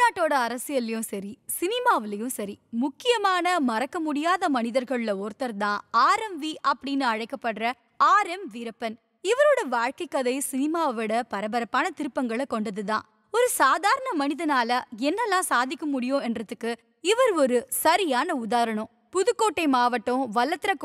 தமிழ்நாட்டோட அரசியல்லையும் சரி சினிமாவிலையும் சரி முக்கியமான மறக்க முடியாத மனிதர்கள்ல ஒருத்தர் தான் ஆர் எம் வி அப்படின்னு அழைக்கப்படுற ஆர் எம் வீரப்பன் இவரோட வாழ்க்கை கதை சினிமாவை விட பரபரப்பான திருப்பங்களை கொண்டதுதான் ஒரு சாதாரண மனிதனால என்னெல்லாம் சாதிக்க முடியும் என்றதுக்கு இவர் ஒரு சரியான உதாரணம் புதுக்கோட்டை மாவட்டம்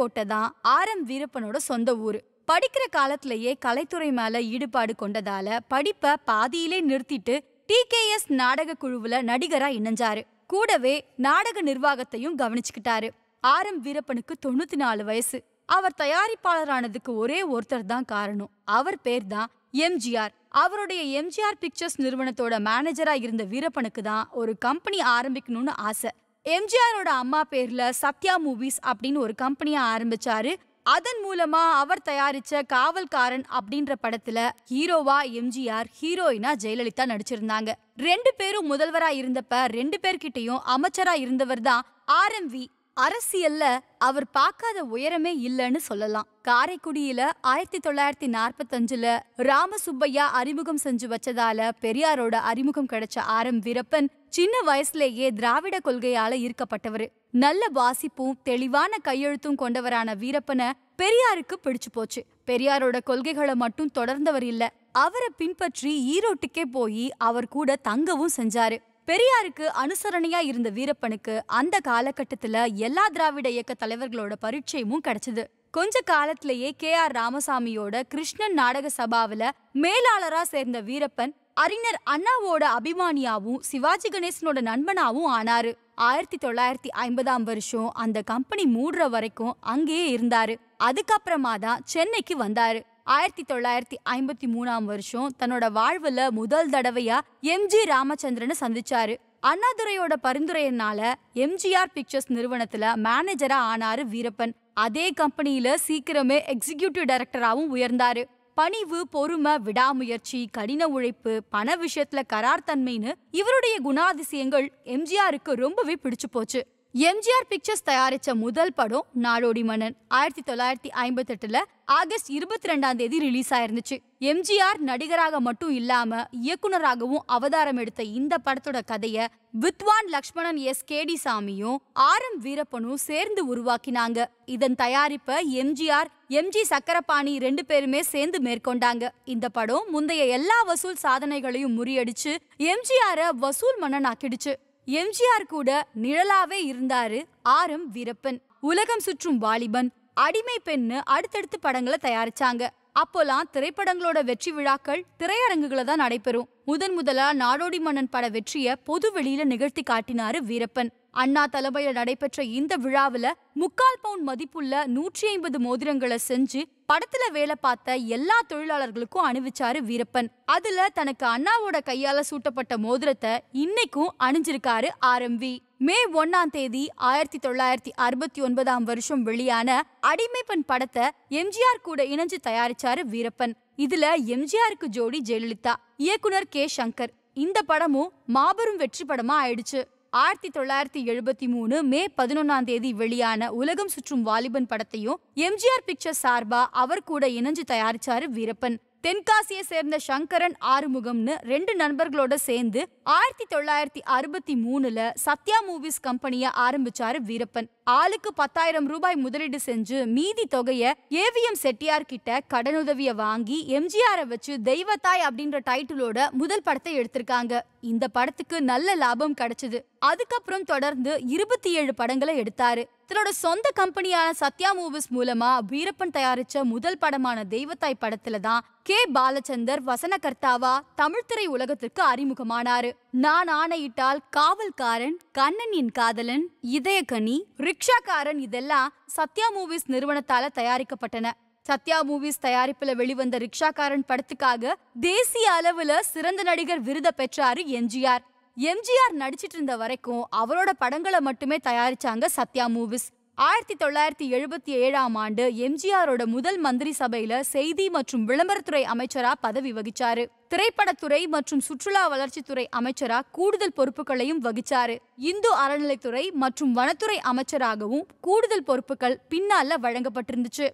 கோட்டை தான் ஆர் எம் வீரப்பனோட சொந்த ஊர் படிக்கிற காலத்திலேயே கலைத்துறை மேல ஈடுபாடு கொண்டதால படிப்பை பாதியிலே நிறுத்திட்டு டிகேஎஸ் நாடக குழுவுல நடிகரா இணைஞ்சாரு கூடவே நாடக நிர்வாகத்தையும் கவனிச்சுக்கிட்டாரு ஆர் எம் வீரப்பனுக்கு தொண்ணூத்தி நாலு வயசு அவர் தயாரிப்பாளரானதுக்கு ஒரே ஒருத்தர் தான் காரணம் அவர் பேர் தான் எம்ஜிஆர் அவருடைய எம்ஜிஆர் பிக்சர்ஸ் நிறுவனத்தோட மேனேஜரா இருந்த வீரப்பனுக்கு தான் ஒரு கம்பெனி ஆரம்பிக்கணும்னு ஆசை எம்ஜிஆரோட அம்மா பேர்ல சத்யா மூவிஸ் அப்படின்னு ஒரு கம்பெனியா ஆரம்பிச்சாரு அதன் மூலமா அவர் தயாரிச்ச காவல்காரன் அப்படின்ற படத்துல ஹீரோவா எம்ஜிஆர் ஹீரோயினா ஜெயலலிதா நடிச்சிருந்தாங்க ரெண்டு பேரும் முதல்வரா இருந்தப்ப ரெண்டு பேர்கிட்டயும் அமைச்சரா இருந்தவர் தான் ஆர் எம் வி அரசியல்ல அவர் பார்க்காத உயரமே இல்லைன்னு சொல்லலாம் காரைக்குடியில ஆயிரத்தி தொள்ளாயிரத்தி நாற்பத்தஞ்சுல ராமசுப்பையா அறிமுகம் செஞ்சு வச்சதால பெரியாரோட அறிமுகம் கிடைச்ச ஆர் எம் வீரப்பன் சின்ன வயசுலேயே திராவிட கொள்கையால ஈர்க்கப்பட்டவர் நல்ல வாசிப்பும் தெளிவான கையெழுத்தும் கொண்டவரான வீரப்பனை பெரியாருக்கு பிடிச்சு போச்சு பெரியாரோட கொள்கைகளை மட்டும் தொடர்ந்தவர் இல்ல அவரை பின்பற்றி ஈரோட்டுக்கே போய் அவர் கூட தங்கவும் செஞ்சாரு பெரியாருக்கு அனுசரணையா இருந்த வீரப்பனுக்கு அந்த காலகட்டத்துல எல்லா திராவிட இயக்க தலைவர்களோட பரிச்சயமும் கிடைச்சது கொஞ்ச காலத்திலேயே கே ஆர் ராமசாமியோட கிருஷ்ணன் நாடக சபாவில மேலாளரா சேர்ந்த வீரப்பன் அறிஞர் அண்ணாவோட அபிமானியாவும் சிவாஜி கணேசனோட நண்பனாவும் ஆனாரு ஆயிரத்தி தொள்ளாயிரத்தி ஐம்பதாம் வருஷம் அந்த கம்பெனி மூடுற வரைக்கும் அங்கேயே இருந்தாரு அதுக்கப்புறமா தான் சென்னைக்கு வந்தாரு ஆயிரத்தி தொள்ளாயிரத்தி ஐம்பத்தி மூணாம் வருஷம் தன்னோட வாழ்வுல முதல் தடவையா எம்ஜி ராமச்சந்திரனை சந்திச்சாரு அண்ணாதுரையோட பரிந்துரையினால எம்ஜிஆர் பிக்சர்ஸ் நிறுவனத்துல மேனேஜரா ஆனாரு வீரப்பன் அதே கம்பெனியில சீக்கிரமே எக்ஸிக்யூட்டிவ் டைரக்டராகவும் உயர்ந்தாரு பணிவு பொறுமை விடாமுயற்சி கடின உழைப்பு பண விஷயத்துல கரார் தன்மைன்னு இவருடைய குணாதிசயங்கள் எம்ஜிஆருக்கு ரொம்பவே பிடிச்சு போச்சு எம்ஜிஆர் பிக்சர்ஸ் தயாரிச்ச முதல் படம் நாடோடி மன்னன் ஆயிரத்தி தொள்ளாயிரத்தி ஐம்பத்தி எட்டுல ஆகஸ்ட் இருபத்தி ரெண்டாம் தேதி ரிலீஸ் ஆயிருந்துச்சு எம்ஜிஆர் நடிகராக மட்டும் இல்லாம இயக்குனராகவும் அவதாரம் எடுத்த இந்த படத்தோட கதைய வித்வான் லக்ஷ்மணன் எஸ் கேடி சாமியும் ஆர் எம் வீரப்பனும் சேர்ந்து உருவாக்கினாங்க இதன் தயாரிப்ப எம்ஜிஆர் எம்ஜி சக்கரபாணி ரெண்டு பேருமே சேர்ந்து மேற்கொண்டாங்க இந்த படம் முந்தைய எல்லா வசூல் சாதனைகளையும் முறியடிச்சு எம்ஜிஆர வசூல் மன்னன் ஆக்கிடுச்சு எம்ஜிஆர் கூட நிழலாவே இருந்தாரு ஆர் எம் வீரப்பன் உலகம் சுற்றும் வாலிபன் அடிமை பெண்ணு அடுத்தடுத்து படங்களை தயாரிச்சாங்க அப்போலாம் திரைப்படங்களோட வெற்றி விழாக்கள் திரையரங்குகளை தான் நடைபெறும் முதன் முதலா நாடோடி மன்னன் பட வெற்றிய பொது வெளியில நிகழ்த்தி காட்டினாரு வீரப்பன் அண்ணா தலைமையில நடைபெற்ற இந்த விழாவில முக்கால் பவுண்ட் மதிப்புள்ள நூற்றி ஐம்பது மோதிரங்களை செஞ்சு படத்துல வேலை பார்த்த எல்லா தொழிலாளர்களுக்கும் அணிவிச்சாரு வீரப்பன் அதுல தனக்கு அண்ணாவோட கையால சூட்டப்பட்ட மோதிரத்தை இன்னைக்கும் அணிஞ்சிருக்காரு ஆர் எம் வி மே ஒன்னாம் தேதி ஆயிரத்தி தொள்ளாயிரத்தி அறுபத்தி ஒன்பதாம் வருஷம் வெளியான அடிமைப்பன் படத்தை எம்ஜிஆர் கூட இணைஞ்சு தயாரிச்சாரு வீரப்பன் இதுல எம்ஜிஆருக்கு ஜோடி ஜெயலலிதா இயக்குனர் கே சங்கர் இந்த படமும் மாபெரும் வெற்றி படமா ஆயிடுச்சு ஆயிரத்தி தொள்ளாயிரத்தி எழுபத்தி மூணு மே பதினொன்னாம் தேதி வெளியான உலகம் சுற்றும் வாலிபன் படத்தையும் எம்ஜிஆர் பிக்சர் சார்பா அவர் கூட இணைஞ்சு தயாரிச்சாரு வீரப்பன் தென்காசியை சேர்ந்த சங்கரன் ஆறுமுகம்னு ரெண்டு நண்பர்களோட சேர்ந்து ஆயிரத்தி தொள்ளாயிரத்தி அறுபத்தி மூணுல சத்யா மூவிஸ் கம்பெனியை ஆரம்பிச்சாரு வீரப்பன் ஆளுக்கு பத்தாயிரம் ரூபாய் முதலீடு செஞ்சு மீதி தொகையை ஏவிஎம் செட்டியார் கிட்ட கடனுதவிய வாங்கி எம்ஜிஆரை வச்சு தெய்வத்தாய் அப்படின்ற டைட்டிலோட முதல் படத்தை எடுத்திருக்காங்க இந்த படத்துக்கு நல்ல லாபம் கிடைச்சது அதுக்கப்புறம் தொடர்ந்து இருபத்தி ஏழு படங்களை எடுத்தாரு தன்னோட சொந்த கம்பெனியான சத்யா மூவிஸ் மூலமா வீரப்பன் தயாரிச்ச முதல் படமான தெய்வத்தாய் படத்துல தான் கே பாலச்சந்தர் வசனகர்த்தாவா தமிழ் திரை உலகத்திற்கு அறிமுகமானாரு நான் ஆணையிட்டால் காவல்காரன் கண்ணனின் காதலன் இதயகனி ரிக்ஷாக்காரன் இதெல்லாம் சத்யா மூவிஸ் நிறுவனத்தால தயாரிக்கப்பட்டன சத்யா மூவிஸ் தயாரிப்புல வெளிவந்த ரிக்ஷாக்காரன் படத்துக்காக தேசிய அளவுல சிறந்த நடிகர் விருத பெற்றாரு எம்ஜிஆர் எம்ஜிஆர் நடிச்சிட்டு இருந்த வரைக்கும் அவரோட படங்களை மட்டுமே தயாரிச்சாங்க சத்யா மூவிஸ் ஆயிரத்தி தொள்ளாயிரத்தி எழுபத்தி ஏழாம் ஆண்டு எம்ஜிஆரோட முதல் மந்திரி சபையில செய்தி மற்றும் விளம்பரத்துறை அமைச்சரா பதவி வகிச்சாரு திரைப்படத்துறை மற்றும் சுற்றுலா வளர்ச்சித்துறை அமைச்சரா கூடுதல் பொறுப்புகளையும் வகிச்சாரு இந்து அறநிலைத்துறை மற்றும் வனத்துறை அமைச்சராகவும் கூடுதல் பொறுப்புகள் பின்னால வழங்கப்பட்டிருந்துச்சு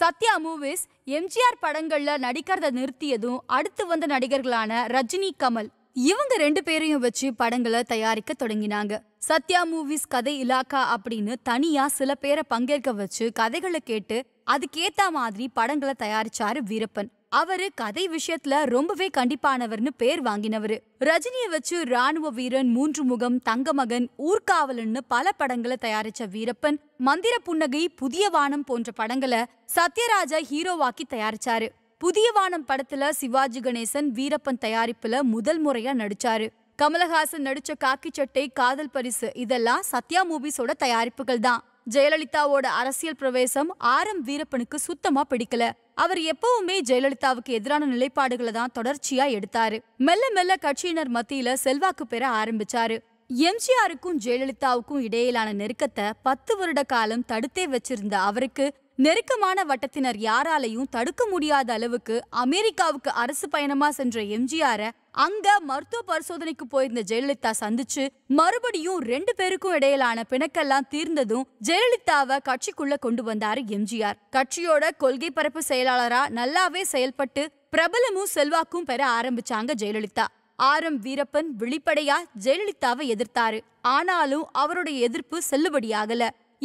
சத்யா மூவிஸ் எம்ஜிஆர் படங்கள்ல நடிக்கிறத நிறுத்தியதும் அடுத்து வந்த நடிகர்களான ரஜினி கமல் இவங்க ரெண்டு பேரையும் வச்சு படங்களை தயாரிக்க தொடங்கினாங்க சத்யா மூவிஸ் கதை இலாக்கா அப்படின்னு தனியா சில பேரை பங்கேற்க வச்சு கதைகளை கேட்டு அதுக்கேத்த மாதிரி படங்களை தயாரிச்சாரு வீரப்பன் அவரு கதை விஷயத்துல ரொம்பவே கண்டிப்பானவர்னு பேர் வாங்கினவரு ரஜினியை வச்சு ராணுவ வீரன் மூன்று முகம் தங்கமகன் ஊர்காவலன்னு பல படங்களை தயாரிச்ச வீரப்பன் மந்திர புன்னகை புதிய வானம் போன்ற படங்களை சத்யராஜா ஹீரோவாக்கி தயாரிச்சாரு புதிய வானம் படத்துல சிவாஜி கணேசன் வீரப்பன் தயாரிப்புல முதல் முறையா நடிச்சாரு கமலஹாசன் நடிச்ச காக்கி சட்டை காதல் பரிசு இதெல்லாம் சத்யா மூவிஸோட தயாரிப்புகள் தான் ஜெயலலிதாவோட அரசியல் பிரவேசம் ஆர் எம் வீரப்பனுக்கு சுத்தமா பிடிக்கல அவர் எப்பவுமே ஜெயலலிதாவுக்கு எதிரான நிலைப்பாடுகளை தான் தொடர்ச்சியா எடுத்தாரு மெல்ல மெல்ல கட்சியினர் மத்தியில செல்வாக்கு பெற ஆரம்பிச்சாரு எம்ஜிஆருக்கும் ஜெயலலிதாவுக்கும் இடையிலான நெருக்கத்தை பத்து வருட காலம் தடுத்தே வச்சிருந்த அவருக்கு நெருக்கமான வட்டத்தினர் யாராலையும் தடுக்க முடியாத அளவுக்கு அமெரிக்காவுக்கு அரசு பயணமா சென்ற எம்ஜிஆர அங்க மருத்துவ பரிசோதனைக்கு போயிருந்த ஜெயலலிதா சந்திச்சு மறுபடியும் ரெண்டு பேருக்கும் இடையிலான பிணக்கெல்லாம் தீர்ந்ததும் ஜெயலலிதாவை கட்சிக்குள்ள கொண்டு வந்தாரு எம்ஜிஆர் கட்சியோட கொள்கை பரப்பு செயலாளரா நல்லாவே செயல்பட்டு பிரபலமும் செல்வாக்கும் பெற ஆரம்பிச்சாங்க ஜெயலலிதா ஆர் எம் வீரப்பன் வெளிப்படையா ஜெயலலிதாவை எதிர்த்தாரு ஆனாலும் அவருடைய எதிர்ப்பு செல்லுபடியாகல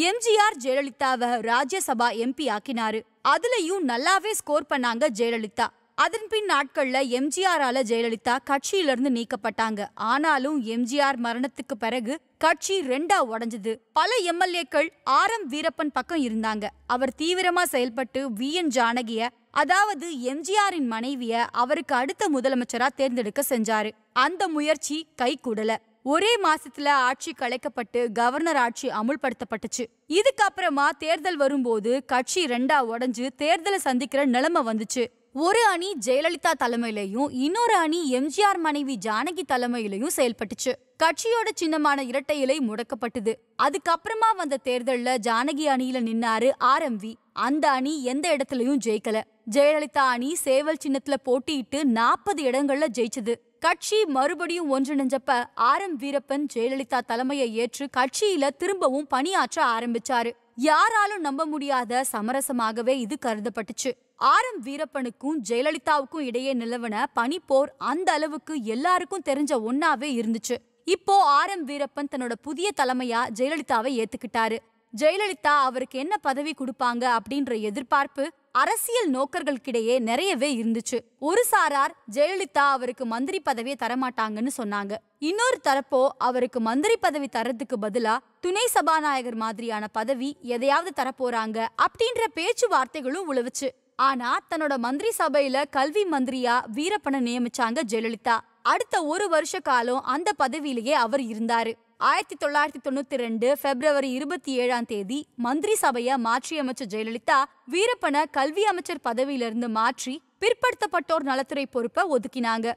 எம்ஜிஆர் ஜெயலலிதாவை ராஜ்யசபா எம்பி ஆக்கினாரு அதுலயும் நல்லாவே ஸ்கோர் பண்ணாங்க ஜெயலலிதா அதன் பின் நாட்கள்ல எம்ஜிஆரால ஜெயலலிதா கட்சியிலிருந்து நீக்கப்பட்டாங்க ஆனாலும் எம்ஜிஆர் மரணத்துக்கு பிறகு கட்சி ரெண்டா உடஞ்சது பல எம்எல்ஏக்கள் ஆர் எம் வீரப்பன் பக்கம் இருந்தாங்க அவர் தீவிரமா செயல்பட்டு வி என் ஜானகிய அதாவது எம்ஜிஆரின் மனைவிய அவருக்கு அடுத்த முதலமைச்சரா தேர்ந்தெடுக்க செஞ்சாரு அந்த முயற்சி கை கூடல ஒரே மாசத்துல ஆட்சி கலைக்கப்பட்டு கவர்னர் ஆட்சி அமுல்படுத்தப்பட்டுச்சு இதுக்கப்புறமா தேர்தல் வரும்போது கட்சி ரெண்டா உடஞ்சு தேர்தலை சந்திக்கிற நிலைமை வந்துச்சு ஒரு அணி ஜெயலலிதா தலைமையிலையும் இன்னொரு அணி எம்ஜிஆர் மனைவி ஜானகி தலைமையிலையும் செயல்பட்டுச்சு கட்சியோட சின்னமான இரட்டை இலை முடக்கப்பட்டது அதுக்கப்புறமா வந்த தேர்தல்ல ஜானகி அணியில நின்னாரு ஆர் எம் வி அந்த அணி எந்த இடத்துலயும் ஜெயிக்கல ஜெயலலிதா அணி சேவல் சின்னத்துல போட்டியிட்டு நாற்பது இடங்கள்ல ஜெயிச்சது கட்சி மறுபடியும் ஒன்றிணைஞ்சப்ப ஆர் எம் வீரப்பன் ஜெயலலிதா தலைமையை ஏற்று கட்சியில திரும்பவும் பணியாற்ற ஆரம்பிச்சாரு யாராலும் நம்ப முடியாத சமரசமாகவே இது கருதப்பட்டுச்சு ஆர் எம் வீரப்பனுக்கும் ஜெயலலிதாவுக்கும் இடையே நிலவன பனிப்போர் அந்த அளவுக்கு எல்லாருக்கும் தெரிஞ்ச ஒன்னாவே இருந்துச்சு இப்போ ஆர் எம் வீரப்பன் தன்னோட புதிய தலைமையா ஜெயலலிதாவை ஏத்துக்கிட்டாரு ஜெயலலிதா அவருக்கு என்ன பதவி கொடுப்பாங்க அப்படின்ற எதிர்பார்ப்பு அரசியல் நோக்கர்களுக்கிடையே நிறையவே இருந்துச்சு ஒரு சாரார் ஜெயலலிதா அவருக்கு மந்திரி பதவியை தரமாட்டாங்கன்னு சொன்னாங்க இன்னொரு தரப்போ அவருக்கு மந்திரி பதவி தரத்துக்கு பதிலா துணை சபாநாயகர் மாதிரியான பதவி எதையாவது தரப்போறாங்க அப்படின்ற பேச்சுவார்த்தைகளும் உழவுச்சு ஆனா தன்னோட மந்திரி சபையில கல்வி மந்திரியா வீரப்பனை நியமிச்சாங்க ஜெயலலிதா அடுத்த ஒரு வருஷ காலம் அந்த பதவியிலேயே அவர் இருந்தாரு ஆயிரத்தி தொள்ளாயிரத்தி தொண்ணூத்தி ரெண்டு பிப்ரவரி இருபத்தி ஏழாம் தேதி மந்திரி சபையை மாற்றி அமைச்சர் ஜெயலலிதா வீரப்பன கல்வி அமைச்சர் பதவியிலிருந்து மாற்றி பிற்படுத்தப்பட்டோர் நலத்துறை பொறுப்பை ஒதுக்கினாங்க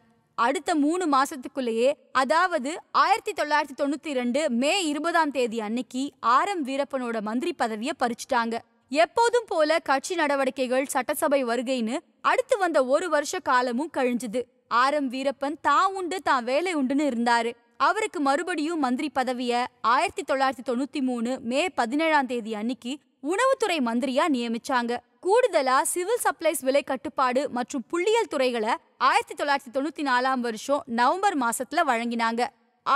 அடுத்த மூணு மாசத்துக்குள்ளேயே அதாவது ஆயிரத்தி தொள்ளாயிரத்தி தொண்ணூத்தி ரெண்டு மே இருபதாம் தேதி அன்னைக்கு ஆர் எம் வீரப்பனோட மந்திரி பதவியை பறிச்சுட்டாங்க எப்போதும் போல கட்சி நடவடிக்கைகள் சட்டசபை வருகைன்னு அடுத்து வந்த ஒரு வருஷ காலமும் கழிஞ்சுது ஆர் எம் வீரப்பன் தான் உண்டு தான் வேலை உண்டுன்னு இருந்தாரு அவருக்கு மறுபடியும் மந்திரி பதவிய ஆயிரத்தி தொள்ளாயிரத்தி தொண்ணூத்தி மூணு மே பதினேழாம் தேதி அன்னைக்கு உணவுத்துறை மந்திரியா நியமிச்சாங்க கூடுதலா சிவில் சப்ளைஸ் விலை கட்டுப்பாடு மற்றும் புள்ளியல் துறைகளை ஆயிரத்தி தொள்ளாயிரத்தி தொண்ணூத்தி நாலாம் வருஷம் நவம்பர் மாசத்துல வழங்கினாங்க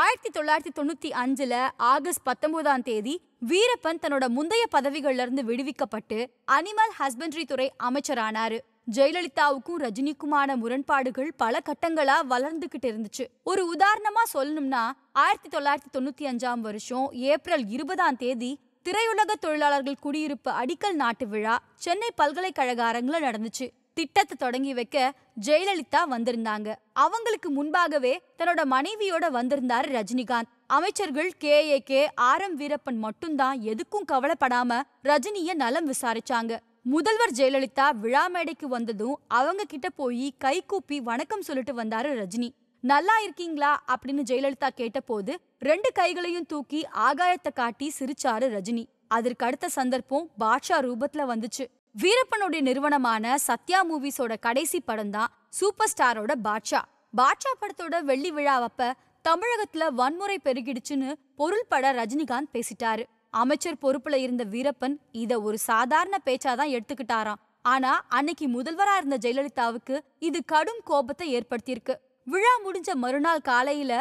ஆயிரத்தி தொள்ளாயிரத்தி தொண்ணூத்தி அஞ்சுல ஆகஸ்ட் பத்தொன்பதாம் தேதி வீரப்பன் தன்னோட முந்தைய பதவிகள்ல இருந்து விடுவிக்கப்பட்டு அனிமல் ஹஸ்பண்டரி துறை அமைச்சரானாரு ஜெயலலிதாவுக்கும் ரஜினிக்குமான முரண்பாடுகள் பல கட்டங்களா வளர்ந்துகிட்டு இருந்துச்சு ஒரு உதாரணமா சொல்லணும்னா ஆயிரத்தி தொள்ளாயிரத்தி தொண்ணூத்தி அஞ்சாம் வருஷம் ஏப்ரல் இருபதாம் தேதி திரையுலக தொழிலாளர்கள் குடியிருப்பு அடிக்கல் நாட்டு விழா சென்னை பல்கலைக்கழக அரங்குல நடந்துச்சு திட்டத்தை தொடங்கி வைக்க ஜெயலலிதா வந்திருந்தாங்க அவங்களுக்கு முன்பாகவே தன்னோட மனைவியோட வந்திருந்தாரு ரஜினிகாந்த் அமைச்சர்கள் K A K R M Veerappan மட்டும்தான் எதுக்கும் கவலைப்படாம ரஜினிய நலம் விசாரிச்சாங்க முதல்வர் ஜெயலலிதா விழா மேடைக்கு வந்ததும் அவங்க கிட்ட போய் கூப்பி வணக்கம் சொல்லிட்டு வந்தாரு ரஜினி நல்லா இருக்கீங்களா அப்படின்னு ஜெயலலிதா கேட்டபோது ரெண்டு கைகளையும் தூக்கி ஆகாயத்தை காட்டி சிரிச்சாரு ரஜினி அதற்கு அடுத்த சந்தர்ப்பம் பாட்ஷா ரூபத்துல வந்துச்சு வீரப்பனுடைய நிறுவனமான சத்யா மூவிஸோட கடைசி படம் தான் சூப்பர் ஸ்டாரோட பாட்ஷா பாட்ஷா படத்தோட வெள்ளி விழாவப்ப தமிழகத்துல வன்முறை பெருகிடுச்சுன்னு பொருள்பட ரஜினிகாந்த் பேசிட்டாரு அமைச்சர் பொறுப்புல இருந்த வீரப்பன் இத ஒரு சாதாரண பேச்சாதான் எடுத்துக்கிட்டாராம் ஆனா அன்னைக்கு முதல்வரா இருந்த ஜெயலலிதாவுக்கு இது கடும் கோபத்தை ஏற்படுத்தியிருக்கு விழா முடிஞ்ச மறுநாள் காலையில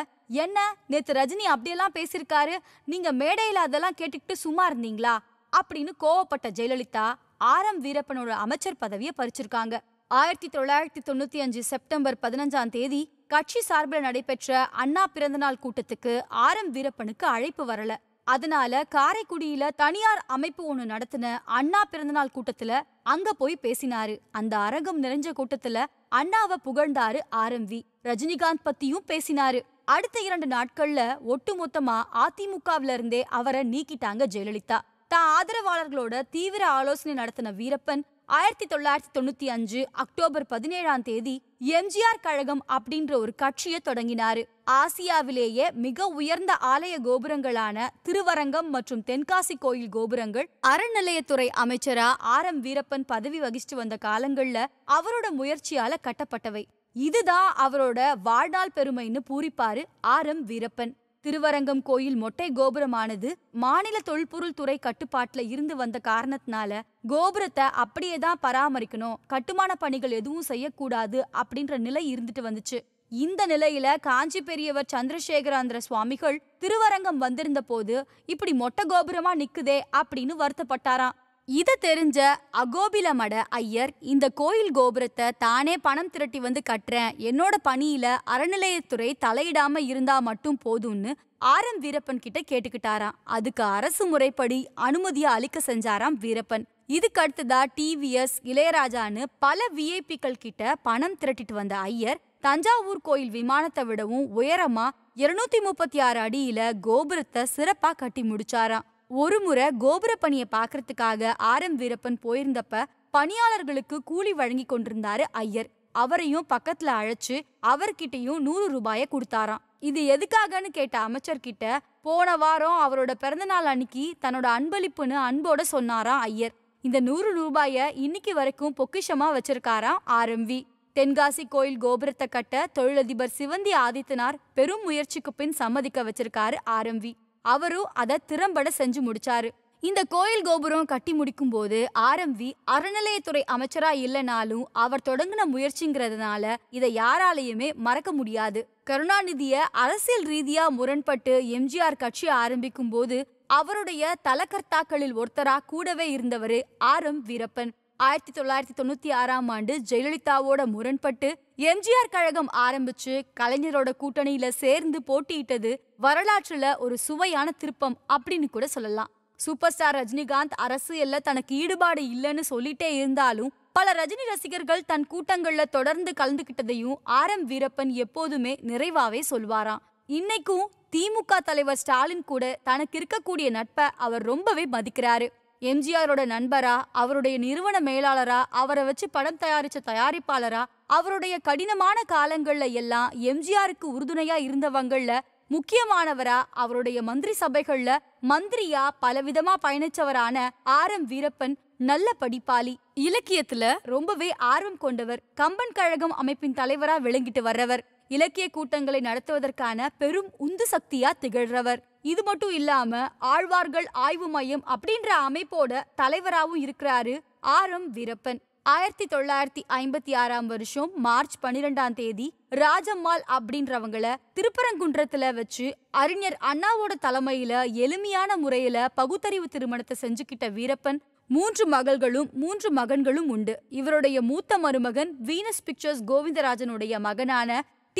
என்ன நேத்து ரஜினி அப்படியெல்லாம் பேசியிருக்காரு நீங்க மேடையில அதெல்லாம் கேட்டுக்கிட்டு சும்மா இருந்தீங்களா அப்படின்னு கோவப்பட்ட ஜெயலலிதா ஆர் எம் வீரப்பனோட அமைச்சர் பதவியை பறிச்சிருக்காங்க ஆயிரத்தி தொள்ளாயிரத்தி தொண்ணூத்தி அஞ்சு செப்டம்பர் பதினஞ்சாம் தேதி கட்சி சார்பில் நடைபெற்ற அண்ணா பிறந்தநாள் கூட்டத்துக்கு ஆர் எம் வீரப்பனுக்கு அழைப்பு வரல அதனால காரைக்குடியில தனியார் அமைப்பு ஒன்று நடத்தின அண்ணா பிறந்தநாள் கூட்டத்துல அங்க போய் பேசினாரு அந்த அரங்கம் நிறைஞ்ச கூட்டத்துல அண்ணாவை புகழ்ந்தாரு ஆர் எம் வி ரஜினிகாந்த் பத்தியும் பேசினாரு அடுத்த இரண்டு நாட்கள்ல ஒட்டுமொத்தமா அதிமுகவில இருந்தே அவரை நீக்கிட்டாங்க ஜெயலலிதா தான் ஆதரவாளர்களோட தீவிர ஆலோசனை நடத்தின வீரப்பன் ஆயிரத்தி தொள்ளாயிரத்தி தொண்ணூற்றி அஞ்சு அக்டோபர் பதினேழாம் தேதி எம்ஜிஆர் கழகம் அப்படின்ற ஒரு கட்சியை தொடங்கினாரு ஆசியாவிலேயே மிக உயர்ந்த ஆலய கோபுரங்களான திருவரங்கம் மற்றும் தென்காசி கோயில் கோபுரங்கள் அறநிலையத்துறை அமைச்சரா ஆர் எம் வீரப்பன் பதவி வகிச்சு வந்த காலங்கள்ல அவரோட முயற்சியால கட்டப்பட்டவை இதுதான் அவரோட வாழ்நாள் பெருமைன்னு பூரிப்பாரு ஆர் எம் வீரப்பன் திருவரங்கம் கோயில் மொட்டை கோபுரமானது மாநில தொல்பொருள் துறை கட்டுப்பாட்டுல இருந்து வந்த காரணத்தினால கோபுரத்தை அப்படியே தான் பராமரிக்கணும் கட்டுமான பணிகள் எதுவும் செய்யக்கூடாது அப்படின்ற நிலை இருந்துட்டு வந்துச்சு இந்த நிலையில காஞ்சி பெரியவர் சந்திரசேகராந்திர சுவாமிகள் திருவரங்கம் வந்திருந்த போது இப்படி மொட்டை கோபுரமா நிக்குதே அப்படின்னு வருத்தப்பட்டாராம் இதை தெரிஞ்ச அகோபிலமட ஐயர் இந்த கோயில் கோபுரத்தை தானே பணம் திரட்டி வந்து கட்டுறேன் என்னோட பணியில அறநிலையத்துறை தலையிடாம இருந்தா மட்டும் போதும்னு ஆரம் வீரப்பன் கிட்ட கேட்டுக்கிட்டாராம் அதுக்கு அரசு முறைப்படி அனுமதியை அளிக்க செஞ்சாராம் வீரப்பன் இதுக்கு அடுத்ததா டிவிஎஸ் இளையராஜான்னு பல விஐபிக்கள் கிட்ட பணம் திரட்டிட்டு வந்த ஐயர் தஞ்சாவூர் கோயில் விமானத்தை விடவும் உயரமா இருநூத்தி முப்பத்தி ஆறு அடியில கோபுரத்தை சிறப்பா கட்டி முடிச்சாராம் ஒரு முறை கோபுர பணியை பார்க்கறதுக்காக ஆர் எம் வீரப்பன் போயிருந்தப்ப பணியாளர்களுக்கு கூலி வழங்கி கொண்டிருந்தாரு ஐயர் அவரையும் பக்கத்துல அழைச்சு அவர்கிட்டயும் நூறு ரூபாய கொடுத்தாராம் இது எதுக்காகன்னு கேட்ட அமைச்சர் கிட்ட போன வாரம் அவரோட பிறந்தநாள் அன்னைக்கு தன்னோட அன்பளிப்புன்னு அன்போட சொன்னாராம் ஐயர் இந்த நூறு ரூபாய இன்னைக்கு வரைக்கும் பொக்கிஷமா வச்சிருக்காராம் ஆர் எம் வி தென்காசி கோயில் கோபுரத்தை கட்ட தொழிலதிபர் சிவந்தி ஆதித்தனார் பெரும் முயற்சிக்கு பின் சம்மதிக்க வச்சிருக்காரு ஆர் எம் வி அவரும் அதை திறம்பட செஞ்சு முடிச்சாரு இந்த கோயில் கோபுரம் கட்டி முடிக்கும் போது ஆரம்பி அறநிலையத்துறை அமைச்சரா இல்லைனாலும் அவர் தொடங்கின முயற்சிங்கிறதுனால இதை யாராலையுமே மறக்க முடியாது கருணாநிதிய அரசியல் ரீதியா முரண்பட்டு எம்ஜிஆர் கட்சி ஆரம்பிக்கும் போது அவருடைய தலகர்த்தாக்களில் ஒருத்தரா கூடவே இருந்தவர் ஆர் எம் வீரப்பன் ஆயிரத்தி தொள்ளாயிரத்தி தொண்ணூத்தி ஆறாம் ஆண்டு ஜெயலலிதாவோட முரண்பட்டு எம்ஜிஆர் கழகம் ஆரம்பிச்சு கலைஞரோட கூட்டணியில சேர்ந்து போட்டியிட்டது வரலாற்றுல ஒரு சுவையான திருப்பம் அப்படின்னு கூட சொல்லலாம் சூப்பர் ஸ்டார் ரஜினிகாந்த் அரசியல்ல தனக்கு ஈடுபாடு இல்லைன்னு சொல்லிட்டே இருந்தாலும் பல ரஜினி ரசிகர்கள் தன் கூட்டங்கள்ல தொடர்ந்து கலந்துகிட்டதையும் ஆர் எம் வீரப்பன் எப்போதுமே நிறைவாவே சொல்வாராம் இன்னைக்கும் திமுக தலைவர் ஸ்டாலின் கூட தனக்கு இருக்கக்கூடிய நட்பை அவர் ரொம்பவே மதிக்கிறாரு எம்ஜிஆரோட நண்பரா அவருடைய நிறுவன மேலாளரா அவரை வச்சு படம் தயாரிச்ச தயாரிப்பாளரா அவருடைய கடினமான காலங்கள்ல எல்லாம் எம்ஜிஆருக்கு உறுதுணையா இருந்தவங்கள்ல முக்கியமானவரா அவருடைய மந்திரி சபைகள்ல மந்திரியா பலவிதமா பயணிச்சவரான ஆர் எம் வீரப்பன் நல்ல படிப்பாளி இலக்கியத்துல ரொம்பவே ஆர்வம் கொண்டவர் கம்பன் கழகம் அமைப்பின் தலைவரா விளங்கிட்டு வர்றவர் இலக்கிய கூட்டங்களை நடத்துவதற்கான பெரும் உந்து சக்தியா திகழ்றவர் இது மட்டும் இல்லாம ஆழ்வார்கள் ஆய்வு மையம் அப்படின்ற அமைப்போட தலைவராகவும் இருக்கிறாரு ஆர் எம் வீரப்பன் ஆயிரத்தி தொள்ளாயிரத்தி ஐம்பத்தி ஆறாம் வருஷம் மார்ச் பனிரெண்டாம் தேதி ராஜம்மாள் அப்படின்றவங்கள திருப்பரங்குன்றத்துல வச்சு அறிஞர் அண்ணாவோட தலைமையில எளிமையான முறையில பகுத்தறிவு திருமணத்தை செஞ்சுக்கிட்ட வீரப்பன் மூன்று மகள்களும் மூன்று மகன்களும் உண்டு இவருடைய மூத்த மருமகன் வீனஸ் பிக்சர்ஸ் கோவிந்தராஜனுடைய மகனான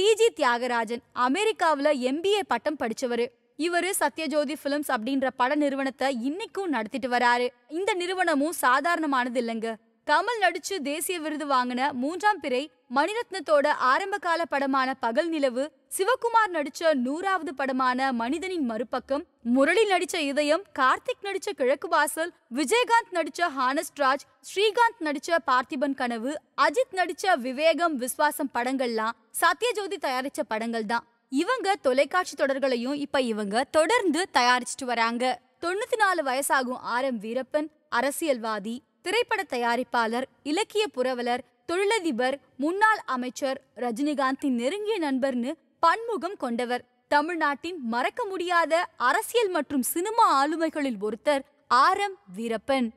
டிஜி தியாகராஜன் அமெரிக்காவில் எம்பிஏ பட்டம் படித்தவர் இவர் சத்யஜோதி ஃபிலிம்ஸ் அப்படின்ற பட நிறுவனத்தை இன்னைக்கும் நடத்திட்டு வராரு இந்த நிறுவனமும் சாதாரணமானது இல்லைங்க கமல் நடிச்சு தேசிய விருது வாங்கின மூன்றாம் பிறை மணிரத்னத்தோட ஆரம்பகால படமான பகல் நிலவு சிவகுமார் நடிச்ச நூறாவது படமான மனிதனின் மறுபக்கம் முரளி நடிச்ச இதயம் கார்த்திக் நடிச்ச கிழக்கு வாசல் விஜயகாந்த் நடிச்ச ஹானஸ்ட் ராஜ் ஸ்ரீகாந்த் நடிச்ச பார்த்திபன் கனவு அஜித் நடிச்ச விவேகம் விஸ்வாசம் படங்கள்லாம் சத்யஜோதி தயாரிச்ச படங்கள் தான் இவங்க தொலைக்காட்சி தொடர்களையும் இப்ப இவங்க தொடர்ந்து தயாரிச்சிட்டு வராங்க தொண்ணூத்தி நாலு வயசாகும் ஆர் எம் வீரப்பன் அரசியல்வாதி திரைப்பட தயாரிப்பாளர் இலக்கிய புரவலர் தொழிலதிபர் முன்னாள் அமைச்சர் ரஜினிகாந்தின் நெருங்கிய நண்பர்னு பன்முகம் கொண்டவர் தமிழ்நாட்டின் மறக்க முடியாத அரசியல் மற்றும் சினிமா ஆளுமைகளில் ஒருத்தர் ஆர் எம் வீரப்பன்